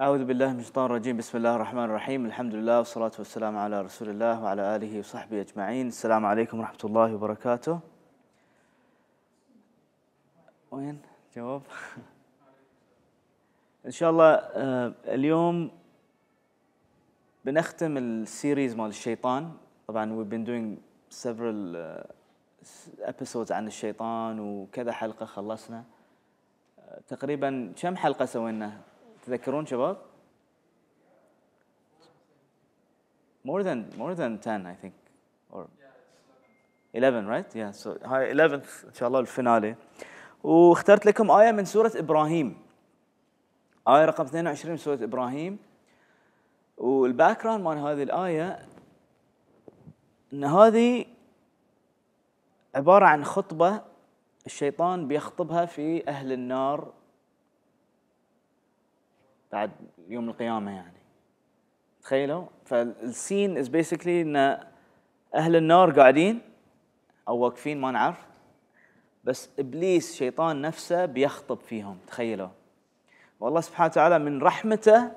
أعوذ بالله من الشيطان الرجيم بسم الله الرحمن الرحيم الحمد لله والصلاة والسلام على رسول الله وعلى آله وصحبه أجمعين السلام عليكم ورحمة الله وبركاته وين جواب إن شاء الله آه، اليوم بنختم السيريز مال الشيطان طبعا we've been doing several آه، episodes عن الشيطان وكذا حلقة خلصنا آه، تقريبا كم حلقة سوينا تذكرون شباب؟ More than more than 10 I think or 11 right yeah so هاي 11 ان شاء الله الفينالي واخترت لكم آية من سورة إبراهيم آية رقم 22 من سورة إبراهيم والباك جراوند مال هذه الآية أن هذه عبارة عن خطبة الشيطان بيخطبها في أهل النار بعد يوم القيامه يعني تخيلوا فالسين از بيسكلي ان اهل النار قاعدين او واقفين ما نعرف بس ابليس شيطان نفسه بيخطب فيهم تخيلوا والله سبحانه وتعالى من رحمته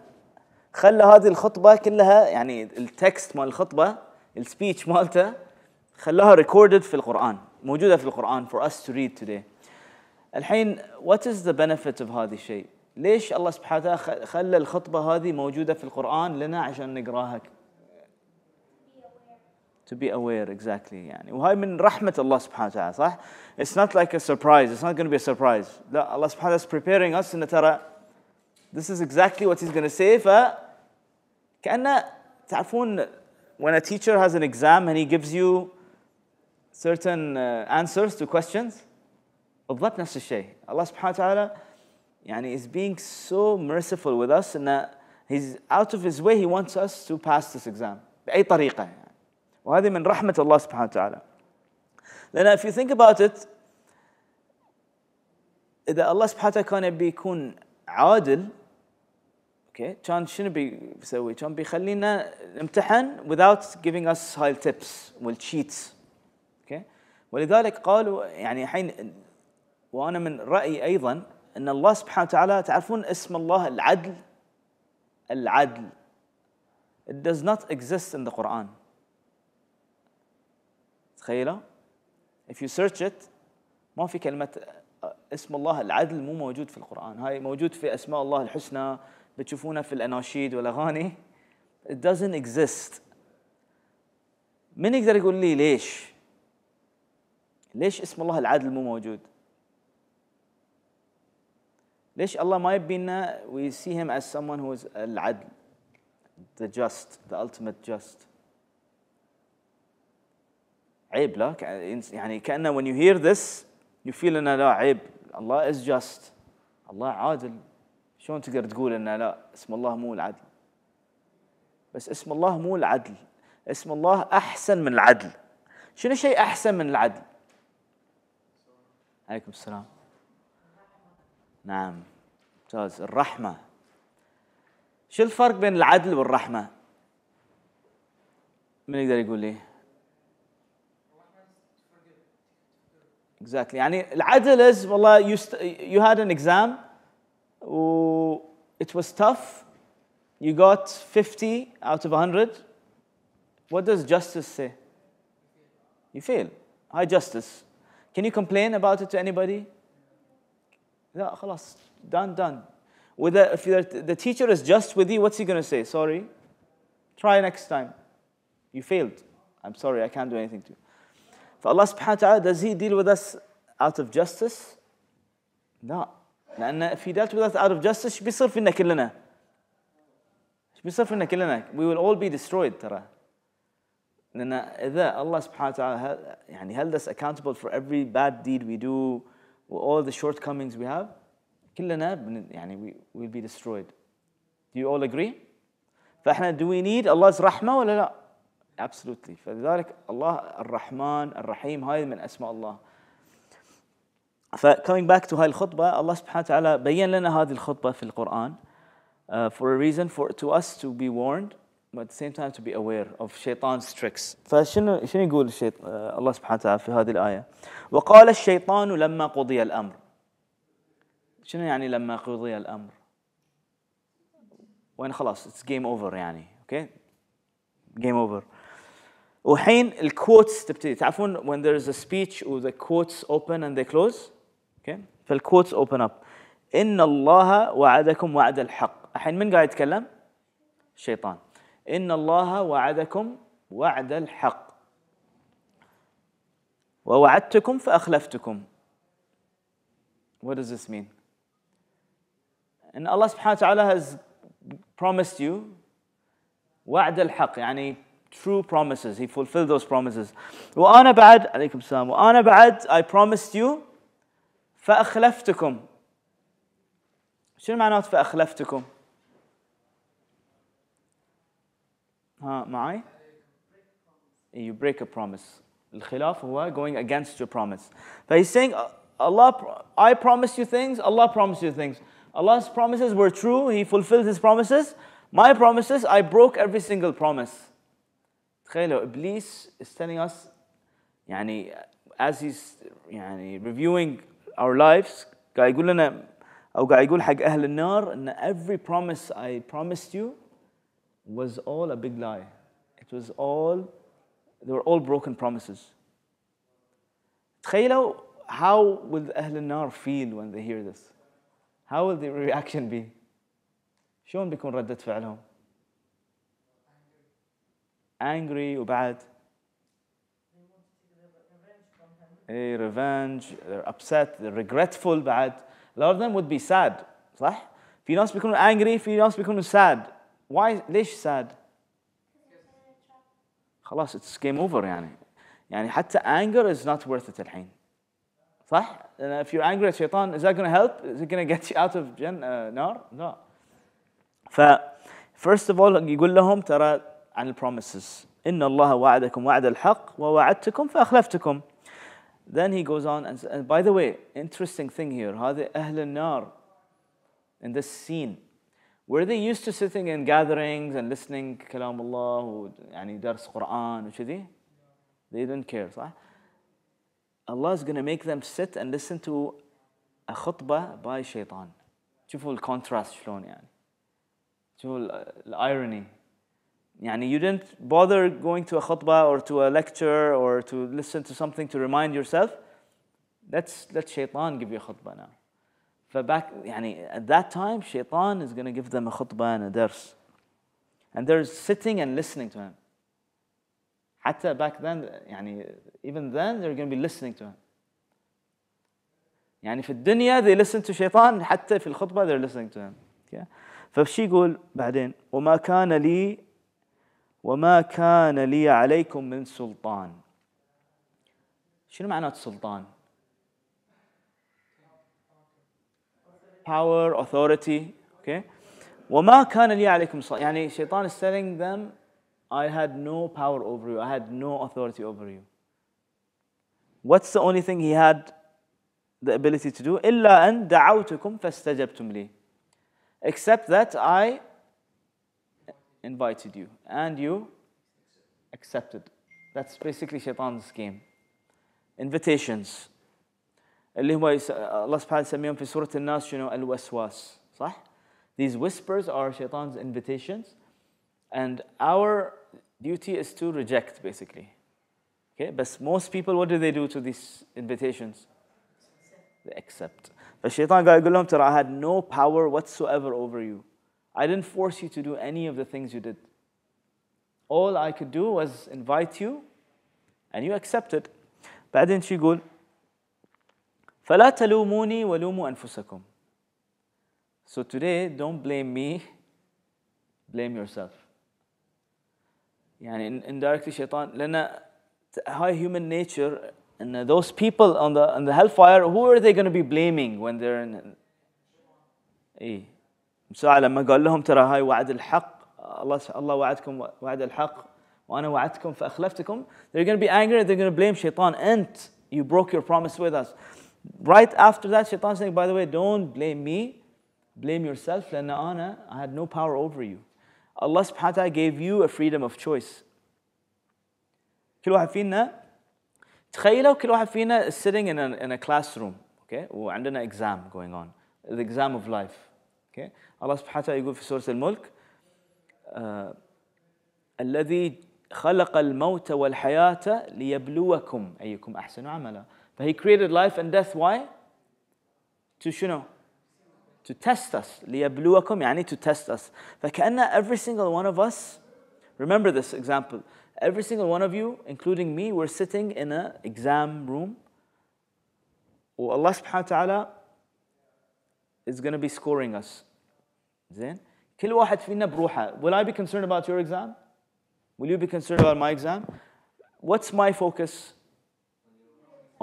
خلى هذه الخطبه كلها يعني التكست مال الخطبه السبيتش مالته خلاها ريكوردد في القران موجوده في القران for us to read today الحين what is the benefit of هذه الشيء ليش الله سبحانه وتعالى خلى الخطبة هذه موجودة في القرآن لنا عشان نقراها to be aware exactly يعني وهاي من رحمة الله سبحانه وتعالى صح it's not like a surprise it's not going to be a surprise لا الله سبحانه وتعالى is preparing us إنه ترى this is exactly what he's going to say ف كأن تعرفون when a teacher has an exam and he gives you certain uh, answers to questions بالضبط نفس الشيء الله سبحانه وتعالى Yani is being so merciful with us and he's out of his way he wants us to pass this exam بأي طريقة يعني. وهذه من رحمة الله سبحانه وتعالى. لأن if you think about it إذا الله سبحانه وتعالى كان يبي يكون عادل اوكي كان شنو بيسوي؟ كان بيخلينا نمتحن without giving us high tips والتشيتس اوكي ولذلك قالوا يعني الحين وانا من رايي ايضا ان الله سبحانه وتعالى تعرفون اسم الله العدل العدل it does not exist in the Quran تخيلوا if you search it ما في كلمة آه، اسم الله العدل مو موجود في القرآن هاي موجود في أسماء الله الحسنى بتشوفونها في الأناشيد والأغاني it doesn't exist من يقدر يقول لي ليش ليش اسم الله العدل مو موجود ليش الله ما يبي لنا we see him as someone who is العدل the just the ultimate just عيب لا يعني كأنه when you hear this you feel انه لا عيب الله از just الله عادل شلون تقدر تقول انه لا اسم الله مو العدل بس اسم الله مو العدل اسم الله احسن من العدل شنو شيء احسن من العدل عليكم السلام نعم ممتاز الرحمة شو الفرق بين العدل والرحمة؟ من يقدر يقول لي؟ Exactly. يعني العدل is والله you, you had an exam و it was tough you got 50 out of 100 what does justice say you fail high justice can you complain about it to anybody لا خلاص done done whether if the teacher is just with you what's he going to say sorry try next time you failed I'm sorry I can't do anything to you فالله سبحانه وتعالى does he deal with us out of justice لا لأن if he dealt with us out of justice we بيصير فينا كلنا ايش بيصير فينا كلنا we will all be destroyed ترى لأن إذا الله سبحانه وتعالى يعني held us accountable for every bad deed we do all the shortcomings we have كلنا يعني we will be destroyed. Do you all agree? فاحنا do we need Allah's رحمة ولا لا؟ Absolutely. فلذلك الله الرحمن الرحيم هاي من أسماء الله. ف coming back to هاي الخطبة الله سبحانه وتعالى بين لنا هذه الخطبة في القرآن uh, for a reason for to us to be warned but at the same time to be aware of shaitan's tricks. فشنو شنو يقول الشيط... الله سبحانه وتعالى في هذه الآية؟ وقال الشيطان لما قضي الأمر. شنو يعني لما قضي الأمر؟ وين خلاص it's game over يعني اوكي؟ game over. وحين الكوتس تبتدي تعرفون when there is a speech or the quotes open and they close اوكي؟ فالكوتس open up. إن الله وعدكم وعد الحق. الحين من قاعد يتكلم؟ الشيطان. إن الله وعدكم وعد الحق ووعدتكم فأخلفتكم What does this mean? And Allah subhanahu wa ta'ala has promised you وعد الحق يعني true promises. He fulfilled those promises. وأنا بعد عليكم السلام وأنا بعد I promised you فأخلفتكم شنو معناته فأخلفتكم؟ ها معي you break a promise الخلاف هو going against your promise But he's saying uh, Allah I promise you things Allah promised you things Allah's promises were true he fulfilled his promises my promises I broke every single promise تخيلوا إبليس is telling us يعني as he's يعني reviewing our lives قاعد يقول لنا أو قاعد يقول حق أهل النار إن every promise I promised you was all a big lie. It was all, they were all broken promises. how will أهل النار feel when they hear this? How will their reaction be? شلون بيكون ردة فعلهم؟ Angry وبعد ايه revenge, they're upset, they're regretful بعد. A lot of them would be sad, صح؟ في ناس بيكونوا angry, في ناس بيكونوا sad why ليش sad خلاص it's game over يعني يعني حتى anger is not worth it الحين صح if you're angry at شيطان is that going to help is it going to get you out of جن uh, نار no ف first of all يقول لهم ترى عن promises إن الله وعدكم وعد الحق ووعدتكم فأخلفتكم Then he goes on, and, and by the way, interesting thing here, هذه أهل النار in this scene were they used to sitting in gatherings and listening كلام الله يعني درس قرآن وكذي they didn't care صح Allah is going to make them sit and listen to a خطبة by شيطان شوفوا الكونتراست شلون يعني شوفوا الايروني يعني you didn't bother going to a خطبة or to a lecture or to listen to something to remind yourself let's let شيطان give you a خطبة now فباك يعني at that time شيطان is going to give them a خطبة and a درس and they're sitting and listening to him حتى back then يعني even then they're going to be listening to him يعني في الدنيا they listen to شيطان حتى في الخطبة they're listening to him okay. فشي يقول بعدين وما كان لي وما كان لي عليكم من سلطان شنو معنى سلطان؟ power, authority. Okay? وَمَا كَانَ لِي عَلَيْكُمْ صَلَّى يعني Shaitan is telling them, I had no power over you. I had no authority over you. What's the only thing he had the ability to do? إِلَّا أَن دَعَوْتُكُمْ فَاسْتَجَبْتُمْ لِي Except that I invited you and you accepted. That's basically Shaitan's game. Invitations. اللي هو يس... الله سبحانه يسميهم في سورة الناس شنو الوسواس صح؟ These whispers are shaitan's invitations and our duty is to reject basically. Okay, but most people what do they do to these invitations? They accept. فالشيطان قال يقول لهم ترى I had no power whatsoever over you. I didn't force you to do any of the things you did. All I could do was invite you and you accepted. بعدين شو يقول؟ فَلَا تَلُومُونِي وَلُومُوا أَنفُسَكُمْ So today, don't blame me, blame yourself. يعني indirectly شيطان لأن high human nature and those people on the on the hellfire who are they going to be blaming when they're in اي موسى لما قال لهم ترى هاي وعد الحق الله الله وعدكم وعد الحق وانا وعدتكم فاخلفتكم they're going to be angry they're going to blame شيطان انت you broke your promise with us Right after that, Shaitan saying, by the way, don't blame me, blame yourself, لأن أنا, I had no power over you. Allah subhanahu wa ta'ala gave you a freedom of choice. كل واحد فينا تخيلوا كل واحد فينا is sitting in a, in a classroom, okay? وعندنا exam going on, the exam of life. Okay? Allah subhanahu wa ta'ala يقول في سورة الملك uh, الذي خلق الموت والحياة ليبلوكم أيكم أحسن عملا That He created life and death. Why? To شنو? To test us. لِيَبْلُوَكُمْ يعني to test us. فَكَأَنَّ every single one of us, remember this example, every single one of you, including me, we're sitting in an exam room. Allah subhanahu wa ta'ala is going to be scoring us. زين؟ كل واحد فينا بروحه. Will I be concerned about your exam? Will you be concerned about my exam? What's my focus?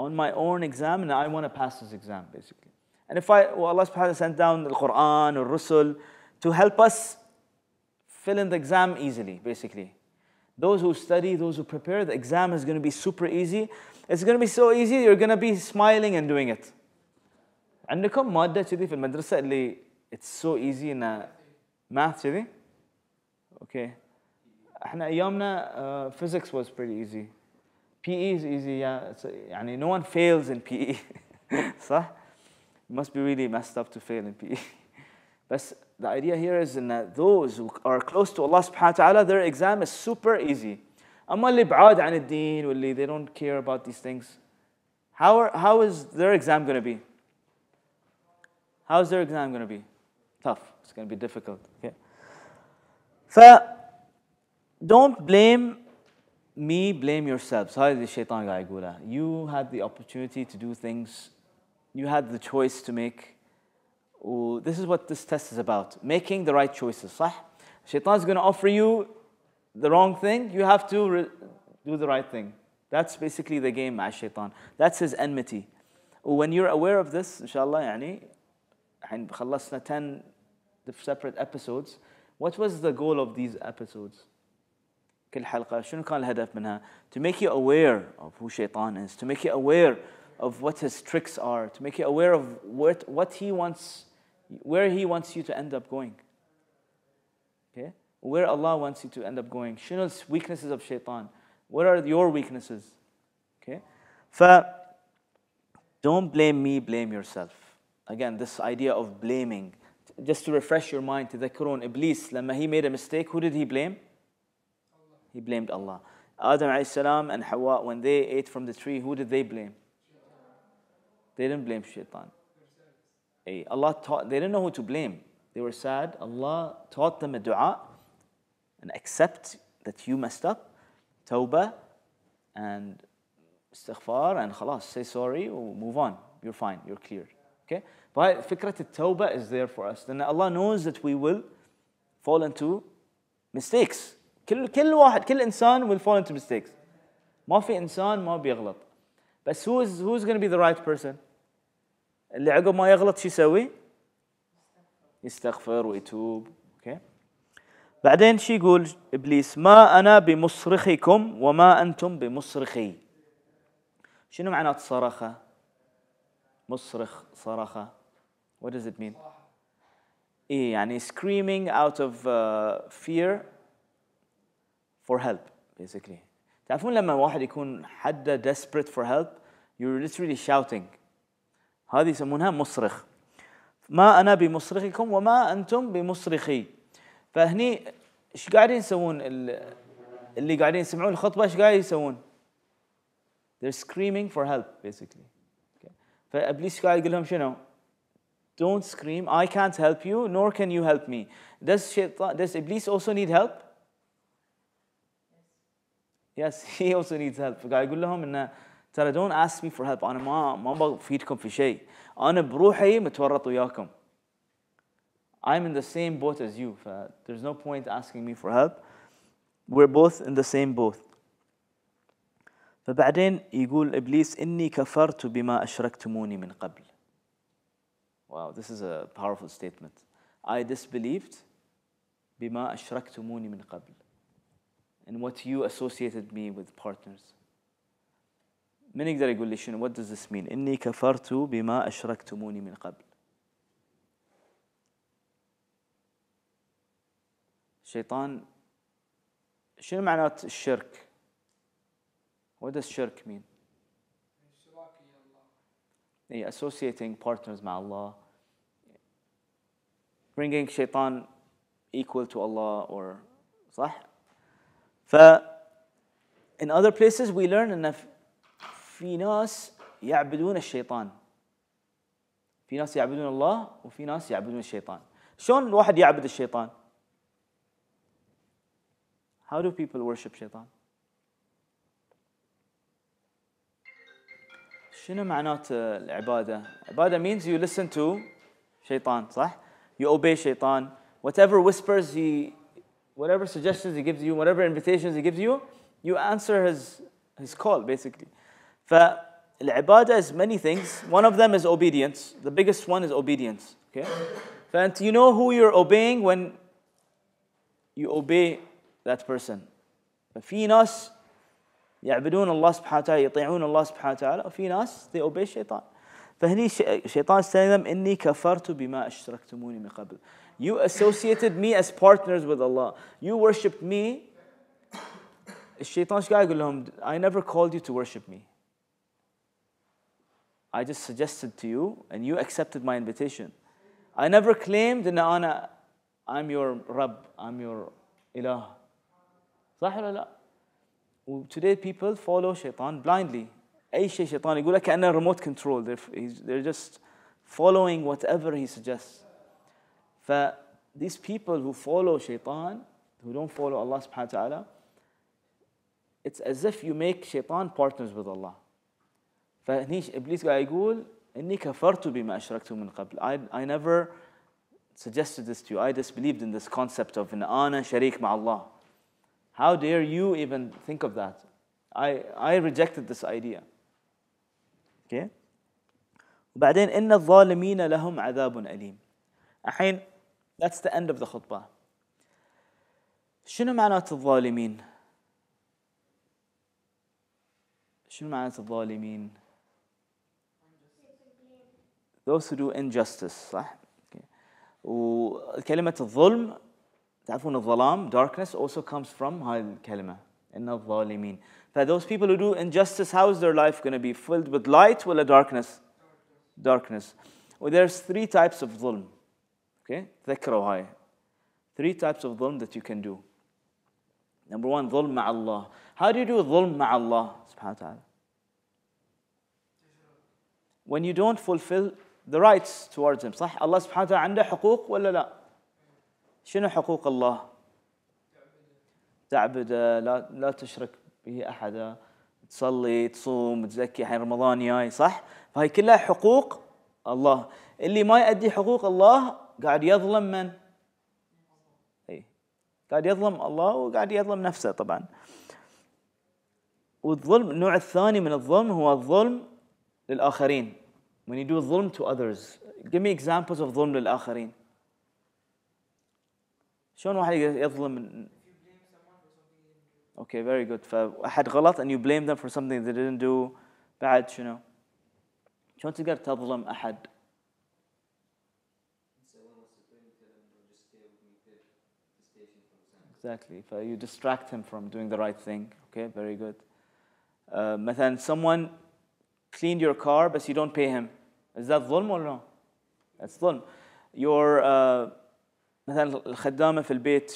on my own exam and I want to pass this exam basically. And if I, well, Allah subhanahu wa ta'ala sent down the Quran or Rusul to help us fill in the exam easily basically. Those who study, those who prepare, the exam is going to be super easy. It's going to be so easy, you're going to be smiling and doing it. عندكم مادة كذي في المدرسة اللي it's so easy in math chidi. Okay. احنا ايامنا uh, physics was pretty easy. PE is easy, yeah. It's, يعني no one fails in PE. صح? It must be really messed up to fail in PE. but the idea here is in that those who are close to Allah subhanahu wa ta'ala, their exam is super easy. they don't care about these things, how, are, how is their exam going to be? How is their exam going to be? Tough. It's going to be difficult. Okay. So don't blame me blame yourselves. هذه Shaitan guy يقولها. You had the opportunity to do things. You had the choice to make. Ooh, this is what this test is about. Making the right choices. Shaitan is going to offer you the wrong thing. You have to do the right thing. That's basically the game مع That's his enmity. When you're aware of this, inshallah, يعني, خلصنا 10 separate episodes. What was the goal of these episodes? كل حلقه شنو كان الهدف منها to make you aware of who شيطان is to make you aware of what his tricks are to make you aware of what, what he wants where he wants you to end up going okay where Allah wants you to end up going شنو weaknesses of شيطان what are your weaknesses okay ف don't blame me blame yourself again this idea of blaming just to refresh your mind تذكرون Iblis لما he made a mistake who did he blame he blamed Allah. Adam السلام, and Hawa, when they ate from the tree, who did they blame? They didn't blame shaitan. Allah taught, they didn't know who to blame. They were sad. Allah taught them a dua and accept that you messed up, tawbah and istighfar and khalas, say sorry or oh, move on. You're fine, you're clear. Okay? But fikrat tawbah is there for us. Then Allah knows that we will fall into mistakes. كل كل واحد كل انسان will fall into mistakes ما في انسان ما بيغلط بس who is is going to be the right person اللي عقب ما يغلط شو يسوي؟ يستغفر ويتوب اوكي okay. بعدين شو يقول ابليس ما انا بمصرخكم وما انتم بمصرخي شنو معنى صرخه؟ مصرخ صرخه what does it mean؟ اي يعني screaming out of uh, fear for help basically تعرفون لما واحد يكون حد desperate for help you're literally shouting هذه يسمونها مصرخ ما انا بمصرخكم وما انتم بمصرخي فهني ايش قاعدين يسوون اللي قاعدين يسمعون الخطبه ايش قاعدين يسوون؟ they're screaming for help basically okay. فابليس قاعد يقول لهم شنو؟ don't scream I can't help you nor can you help me does, shaitan, does Iblis also need help؟ Yes, he also needs help. فقاعد يقول لهم انه don't ask me for help انا ما ما بفيدكم في شيء انا بروحي متورط وياكم I'm in the same boat as you there's no point asking me for help we're both in the same boat فبعدين يقول ابليس اني كفرت بما اشركتموني من قبل Wow, this is a powerful statement. I disbelieved بما اشركتموني من قبل and what you associated me with partners. من يقدر يقول لي شنو what does this mean إني كفرت بما أشركتموني من قبل الشيطان شنو معنات الشرك what does shirk mean أي associating partners مع الله bringing شيطان equal to Allah or صح فإن other places we learn أن في ناس يعبدون الشيطان في ناس يعبدون الله وفي ناس يعبدون الشيطان شلون الواحد يعبد الشيطان How do people worship شيطان شنو معنات العبادة عبادة means you listen to شيطان صح You obey شيطان Whatever whispers he whatever suggestions he gives you, whatever invitations he gives you, you answer his, his call basically. فالعبادة is many things. One of them is obedience. The biggest one is obedience. Okay? And you know who you're obeying when you obey that person. في ناس يعبدون الله سبحانه وتعالى يطيعون الله سبحانه وتعالى وفي ناس they obey الشيطان فهني الشيطان is telling them إني كفرت بما أشركتموني من قبل you associated me as partners with Allah. You worshipped me. الشيطان ايش قاعد I never called you to worship me. I just suggested to you and you accepted my invitation. I never claimed ان انا I'm your Rabb, I'm your Ilah. صح today people follow Shaitan blindly. اي remote control. They're, they're just following whatever he suggests these people who follow shaitan, who don't follow Allah subhanahu wa ta'ala, it's as if you make shaitan partners with Allah. فهني إبليس قاعد يقول إني كفرت بما أشركتم من قبل. I, I never suggested this to you. I disbelieved in this concept of an ana sharik ma Allah. How dare you even think of that? I, I rejected this idea. Okay? وبعدين إن الظالمين لهم عذاب أليم. الحين that's the end of the khutbah. شنو معنات الظالمين؟ شنو معنات الظالمين؟ Those who do injustice صح؟ okay. وكلمة الظلم تعرفون الظلام darkness also comes from هاي الكلمة إن الظالمين For those people who do injustice, how is their life going to be filled with light or darkness? Darkness. Well, there's three types of dhulm. اوكي تذكروا هاي three types of ظلم that you can do number one ظلم مع الله how do you do ظلم مع الله سبحانه وتعالى when you don't fulfill the rights towards him صح الله سبحانه وتعالى عنده حقوق ولا لا شنو حقوق الله تعبده لا لا تشرك به احدا تصلي تصوم تزكي الحين رمضان جاي صح فهي كلها حقوق الله اللي ما يؤدي حقوق الله قاعد يظلم من؟ اي قاعد يظلم الله وقاعد يظلم نفسه طبعا والظلم النوع الثاني من الظلم هو الظلم للآخرين when you do ظلم to others give me examples of ظلم للآخرين شلون واحد يظلم اوكي very good. فأحد غلط and you blame them for something they didn't do. بعد شنو؟ شلون تقدر تظلم أحد exactly. If uh, you distract him from doing the right thing, okay, very good. Uh, someone cleaned your car but you don't pay him. Is that zulm or no? That's zulm. Your uh, مثلا الخدامة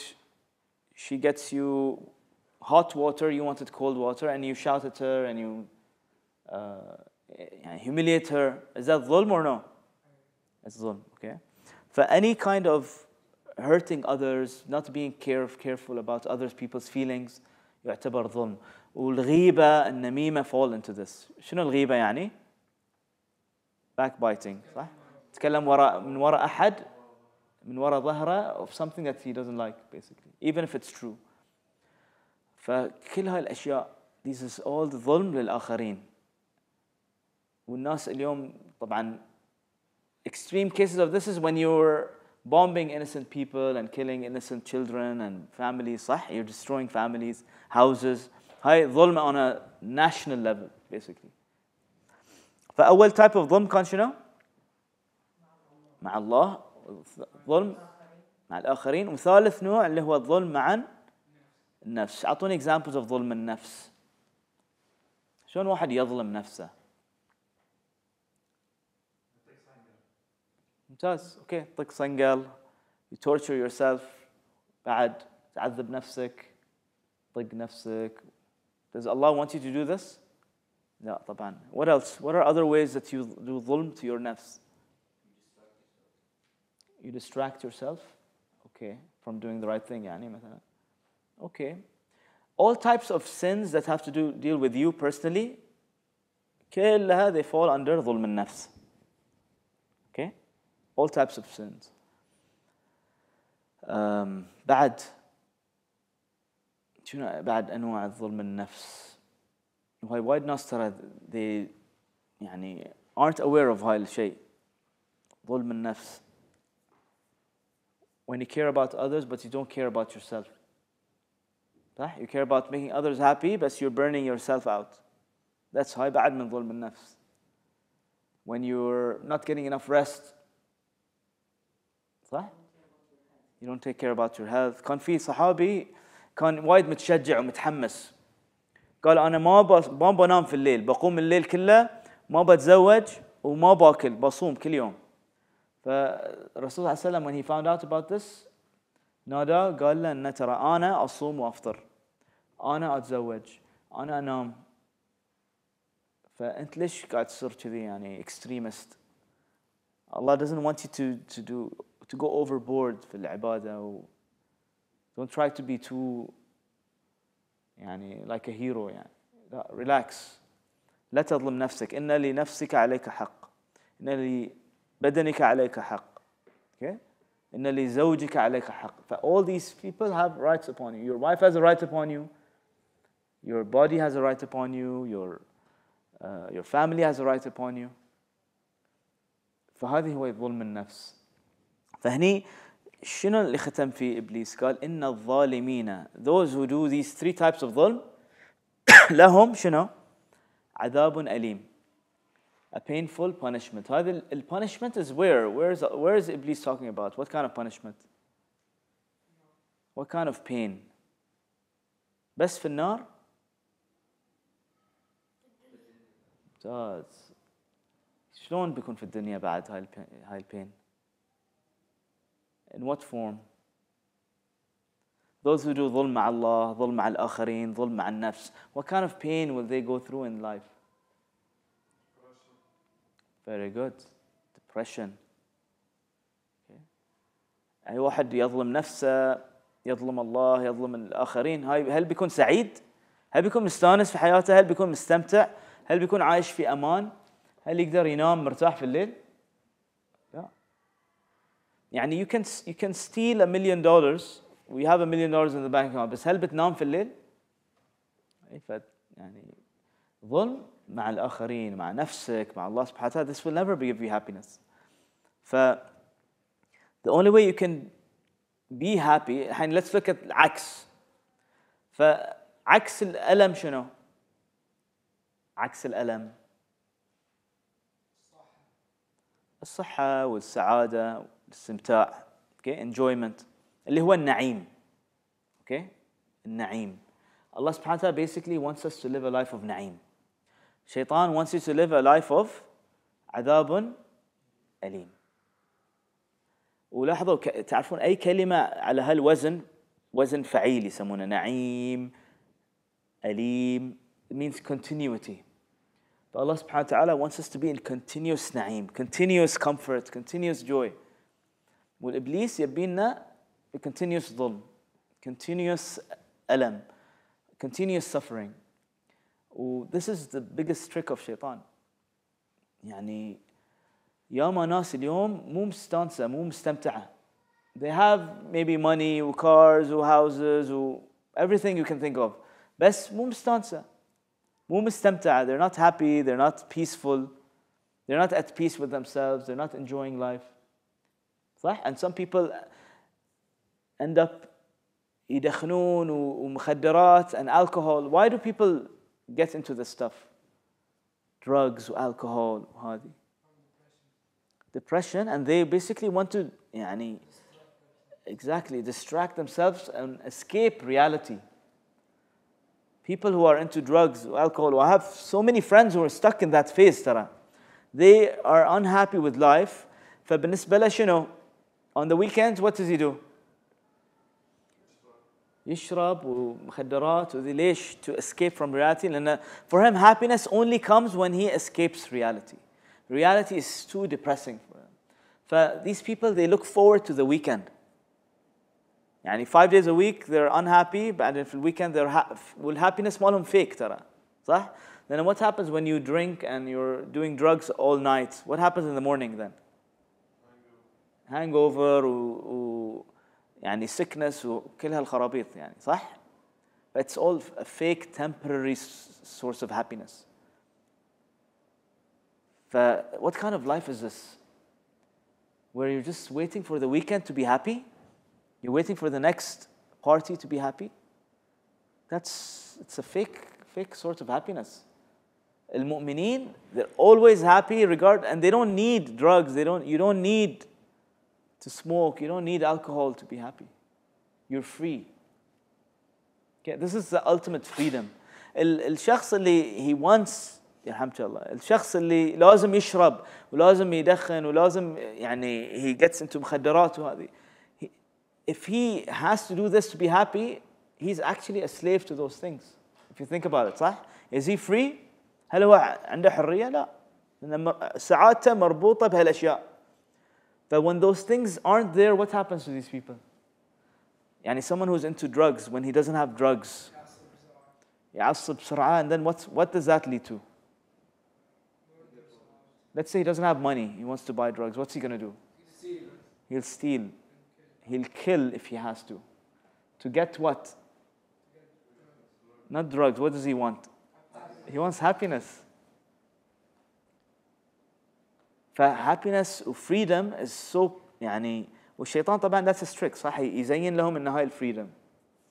she gets you hot water, you wanted cold water and you shout at her and you uh, humiliate her. Is that zulm or no? It's zulm. okay? For any kind of hurting others, not being care, careful about other people's feelings يعتبر ظلم والغيبة النميمة fall into this شنو الغيبة يعني؟ backbiting صح؟ تكلم وراء من وراء أحد من وراء ظهره of something that he doesn't like basically even if it's true فكل هاي الأشياء this is all ظلم للآخرين والناس اليوم طبعا extreme cases of this is when you're bombing innocent people and killing innocent children and families. صح? You're destroying families, houses. هاي ظلم on a national level basically. فأول type of ظلم كان شنو؟ مع الله ظلم مع الآخرين وثالث نوع اللي هو الظلم مع النفس أعطوني examples of ظلم النفس شلون واحد يظلم نفسه ممتاز اوكي طق صنقل you torture yourself بعد تعذب نفسك طق نفسك does Allah want you to do this لا طبعا what else what are other ways that you do ظلم to your nafs you distract yourself okay from doing the right thing يعني مثلا okay all types of sins that have to do deal with you personally كلها they fall under ظلم النفس all types of sins um, بعد شنو بعد انواع ظلم النفس Why? Why ناس ترى they يعني aren't aware of هاي الشيء ظلم النفس when you care about others but you don't care about yourself صح you care about making others happy but you're burning yourself out that's هاي بعد من ظلم النفس when you're not getting enough rest صح؟ you don't take care about your health كان في صحابي كان وايد متشجع ومتحمس قال انا ما ما بنام في الليل بقوم الليل كله ما بتزوج وما باكل بصوم كل يوم فالرسول صلى الله عليه وسلم when he found out about this نادى قال له ان ترى انا اصوم وافطر انا اتزوج انا انام فانت ليش قاعد تصير كذي يعني extremist Allah doesn't want you to to do to go overboard for the ibadah. don't try to be too يعني like a hero يعني relax لا تظلم نفسك إن لنفسك عليك حق إن لبدنك عليك حق okay إن لزوجك عليك حق all these people have rights upon you your wife has a right upon you your body has a right upon you your uh, your family has a right upon you فهذه هو ظلم النفس فهني شنو اللي ختم فيه ابليس؟ قال ان الظالمين those who do these three types of ظلم لهم شنو؟ عذاب اليم a painful punishment هذا ال punishment is where where is where is Iblis talking about what kind of punishment what kind of pain بس في النار ممتاز شلون بيكون في الدنيا بعد هاي هاي البين In what form? Those who do ظلم مع الله, ظلم مع الآخرين, ظلم مع النفس, what kind of pain will they go through in life? Very good. Depression. Okay. أي واحد يظلم نفسه يظلم الله يظلم الآخرين هاي هل بيكون سعيد؟ هل بيكون مستانس في حياته؟ هل بيكون مستمتع؟ هل بيكون عايش في أمان؟ هل يقدر ينام مرتاح في الليل؟ يعني you can you can steal a million dollars we have a million dollars in the bank account بس هل بتنام في الليل؟ ف يعني ظلم مع الآخرين مع نفسك مع الله سبحانه وتعالى this will never give you happiness ف the only way you can be happy الحين let's look at العكس فعكس الألم شنو؟ عكس الألم الصحة والسعادة الاستمتاع اوكي enjoyment اللي هو النعيم اوكي النعيم الله سبحانه وتعالى basically wants us to live a life of نعيم الشيطان wants you to live a life of عذاب أليم ولاحظوا تعرفون أي كلمة على هالوزن وزن فعيل يسمونه نعيم أليم it means continuity But Allah subhanahu wa ta'ala wants us to be in continuous نعيم continuous comfort continuous joy والابليس يبي لنا continuous ظلم continuous ألم continuous suffering و this is the biggest trick of شيطان يعني ياما ناس اليوم مو مستانسة مو مستمتعة they have maybe money و cars و houses و everything you can think of بس مو مستانسة مو مستمتعة they're not happy they're not peaceful they're not at peace with themselves they're not enjoying life صح and some people end up يدخنون ومخدرات and alcohol why do people get into this stuff drugs والكحول وهذه depression and they basically want to يعني exactly distract themselves and escape reality people who are into drugs alcohol I have so many friends who are stuck in that phase ترى they are unhappy with life فبالنسبة له شنو on the weekends, what does he do? يشرب ومخدرات ليش to escape from reality لأن for him happiness only comes when he escapes reality reality is too depressing for him For these people they look forward to the weekend يعني five days a week they're unhappy if the weekend they're ha والhappiness مالهم fake ترى صح then what happens when you drink and you're doing drugs all night what happens in the morning then هانج اوفر ويعني سكنس وكل هالخرابيط يعني صح؟ It's all a fake temporary source of happiness. ف what kind of life is this? Where you're just waiting for the weekend to be happy? You're waiting for the next party to be happy? That's it's a fake fake source of happiness. al they're always happy regard and they don't need drugs, they don't you don't need to smoke. You don't need alcohol to be happy. You're free. Okay, this is the ultimate freedom. الشخص اللي he wants يرحمك الله الشخص اللي لازم يشرب ولازم يدخن ولازم يعني he gets into مخدرات وهذه if he has to do this to be happy he's actually a slave to those things if you think about it صح is he free هل هو عنده حريه لا لان سعادته مربوطه بهالاشياء that when those things aren't there, what happens to these people? Yani someone who's into drugs, when he doesn't have drugs, and then what's, what does that lead to? Let's say he doesn't have money, he wants to buy drugs. What's he going to do? He'll steal. He'll kill if he has to. To get what? Not drugs. What does he want? He wants happiness. فهابينس وفريدم از سو يعني والشيطان طبعا ذاتس ستريك صح يزين لهم ان هاي الفريدم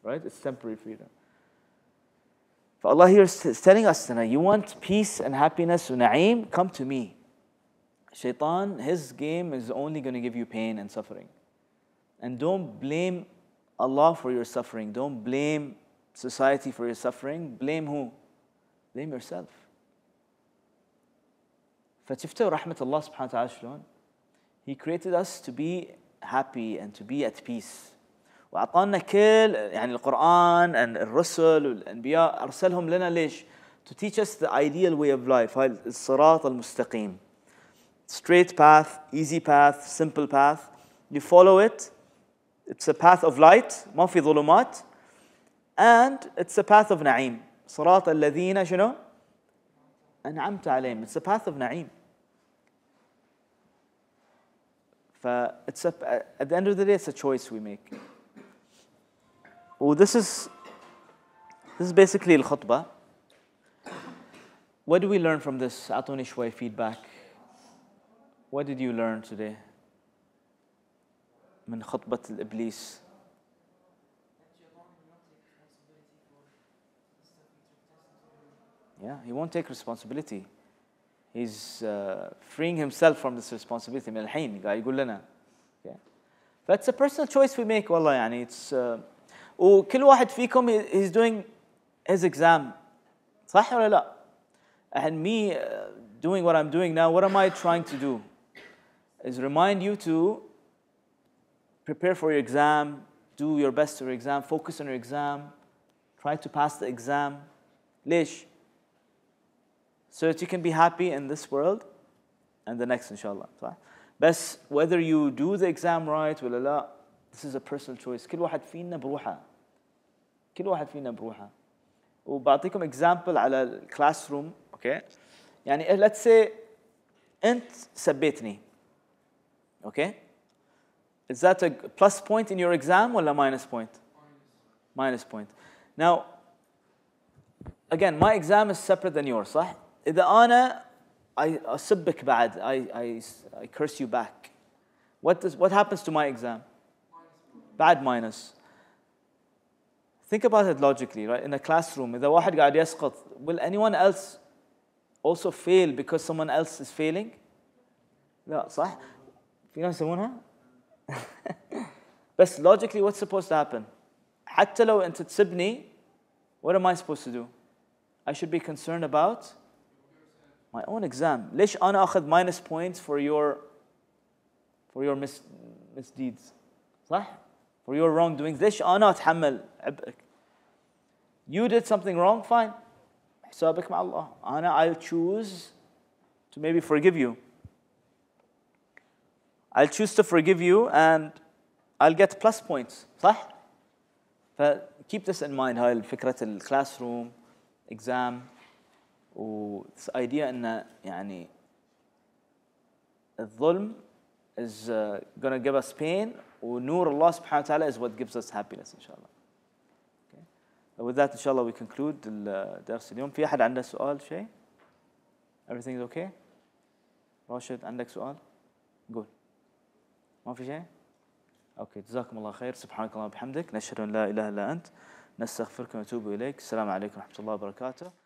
right it's temporary freedom فالله here is telling us tonight you want peace and happiness ونعيم come to me Shaitan, his game is only going to give you pain and suffering. And don't blame Allah for your suffering. Don't blame society for your suffering. Blame who? Blame yourself. فشفتوا رحمة الله سبحانه وتعالى شلون He created us to be happy and to be at peace وأعطانا كل يعني القرآن الرسل والأنبياء أرسلهم لنا ليش to teach us the ideal way of life هاي الصراط المستقيم straight path easy path simple path you follow it it's a path of light ما في ظلمات and it's a path of نعيم صراط الذين شنو أنعمت عليهم it's a path of نعيم Uh, it's a, uh, at the end of the day, it's a choice we make. Well, this is this is basically the khutbah What do we learn from this? Atoni feedback. What did you learn today? من خطبة الإبليس. Yeah, he won't take responsibility he's uh, freeing himself from this responsibility okay. That's a personal choice we make والله يعني it's وكل uh, he's doing his exam And me uh, doing what I'm doing now, what am I trying to do? Is remind you to prepare for your exam, do your best to your exam, focus on your exam, try to pass the exam so that you can be happy in this world and the next inshallah but whether you do the exam right this is a personal choice كل واحد فينا بروحه كل واحد فينا بروحه وبعطيكم example على الكلاس Okay. يعني let's say انت سبيتني Okay. is that a plus point in your exam or a minus point point. now again my exam is separate than yours صح إذا أنا I أسبك بعد I, I, I curse you back what, does, what happens to my exam Bad minus think about it logically right in a classroom إذا واحد قاعد يسقط will anyone else also fail because someone else is failing لا صح في ناس يسوونها بس logically what's supposed to happen حتى لو أنت تسبني what am I supposed to do I should be concerned about my own exam Lish ana اخذ minus points for your for your mis, misdeeds صح for your wrongdoings Lish ana اتحمل عبئك you did something wrong fine حسابك مع الله Ana I'll choose to maybe forgive you I'll choose to forgive you and I'll get plus points صح ف keep this in mind هاي فكرة الكلاس روم exam و this idea ان يعني الظلم is uh, gonna give us pain ونور الله سبحانه وتعالى is what gives us happiness ان شاء الله. Okay. With that ان شاء الله we conclude الدرس uh, اليوم. في احد عنده سؤال شيء؟ Everything is okay؟ راشد عندك سؤال؟ قول. ما في شيء؟ اوكي جزاكم الله خير سبحانك اللهم وبحمدك نشهد ان لا اله الا انت نستغفرك ونتوب اليك السلام عليكم ورحمه الله وبركاته.